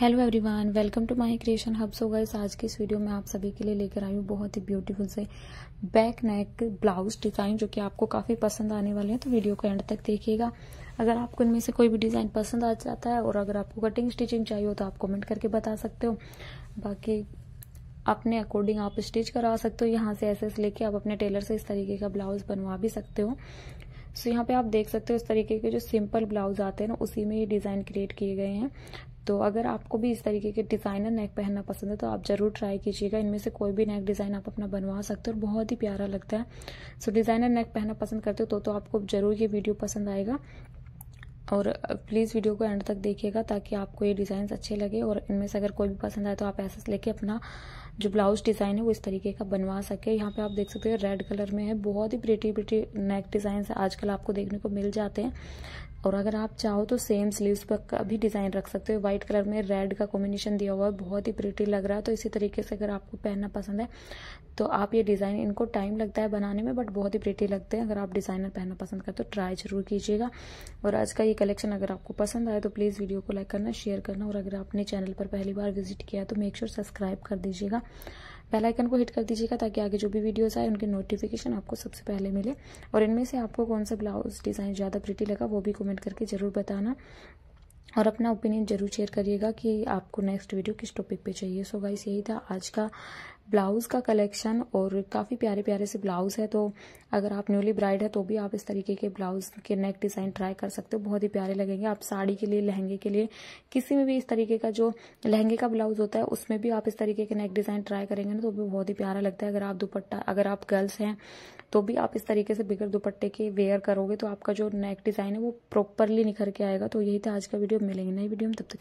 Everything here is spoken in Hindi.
hello everyone welcome to my creation hub so guys आज की इस वीडियो में आप सभी के लिए लेकर आई हूँ बहुत ही ब्यूटीफुल से बैक नेक ब्लाउज डिज़ाइन जो कि आपको काफ़ी पसंद आने वाले हैं तो वीडियो को एंड तक देखिएगा अगर आपको इनमें से कोई भी डिज़ाइन पसंद आ जाता है और अगर आपको कटिंग स्टिचिंग चाहिए हो तो आप कॉमेंट करके बता सकते हो बाकी अपने अकॉर्डिंग आप स्टिच करा सकते हो यहाँ से ऐसे लेके आप अपने टेलर से इस तरीके का ब्लाउज बनवा भी सकते हो सो so, यहाँ पे आप देख सकते हो इस तरीके के जो सिंपल ब्लाउज आते हैं ना उसी में ये डिज़ाइन क्रिएट किए गए हैं तो अगर आपको भी इस तरीके के डिज़ाइनर नेक पहनना पसंद है तो आप ज़रूर ट्राई कीजिएगा इनमें से कोई भी नेक डिज़ाइन आप अपना बनवा सकते हो और बहुत ही प्यारा लगता है सो डिज़ाइनर नेक पहनना पसंद करते हो तो, तो आपको ज़रूर ये वीडियो पसंद आएगा और प्लीज़ वीडियो को एंड तक देखिएगा ताकि आपको ये डिज़ाइन अच्छे लगे और इनमें से अगर कोई भी पसंद आए तो आप ऐसा लेके अपना जो ब्लाउज डिज़ाइन है वो इस तरीके का बनवा सके यहाँ पे आप देख सकते हैं रेड कलर में है बहुत ही प्रिटी प्रिटी नेक डिज़ाइन आजकल आपको देखने को मिल जाते हैं और अगर आप चाहो तो सेम स्लीव्स पर भी डिज़ाइन रख सकते हो वाइट कलर में रेड का कॉम्बिनेशन दिया हुआ है बहुत ही प्रिटी लग रहा है तो इसी तरीके से अगर आपको पहनना पसंद है तो आप ये डिज़ाइन इनको टाइम लगता है बनाने में बट बहुत ही प्रिटी लगते हैं अगर आप डिज़ाइनर पहनना पसंद करते हो ट्राई ज़रूर कीजिएगा और आज का ये कलेक्शन अगर आपको पसंद आए तो प्लीज़ वीडियो को लाइक करना शेयर करना और अगर आपने चैनल पर पहली बार विजिट किया तो मेक श्योर सब्सक्राइब कर दीजिएगा बेल आइकन को हिट कर दीजिएगा ताकि आगे जो भी वीडियोस आए उनके नोटिफिकेशन आपको सबसे पहले मिले और इनमें से आपको कौन सा ब्लाउज डिज़ाइन ज़्यादा प्रिटी लगा वो भी कमेंट करके ज़रूर बताना और अपना ओपिनियन जरूर शेयर करिएगा कि आपको नेक्स्ट वीडियो किस टॉपिक पे चाहिए सो गाइस यही था आज का ब्लाउज़ का कलेक्शन और काफ़ी प्यारे प्यारे से ब्लाउज़ है तो अगर आप न्यूली ब्राइड है तो भी आप इस तरीके के ब्लाउज़ के नेक डिज़ाइन ट्राई कर सकते हो बहुत ही प्यारे लगेंगे आप साड़ी के लिए लहंगे के लिए किसी में भी इस तरीके का जो लहंगे का ब्लाउज़ होता है उसमें भी आप इस तरीके के नेक डिज़ाइन ट्राई करेंगे ना तो भी बहुत ही प्यारा लगता है अगर आप दुपट्टा अगर आप गर्ल्स हैं तो भी आप इस तरीके से बिगड़ दुपट्टे के वेयर करोगे तो आपका जो नेक डिज़ाइन है वो प्रॉपरली निखर के आएगा तो यही था आज का वीडियो मिलेंगे नई वीडियो में तब तक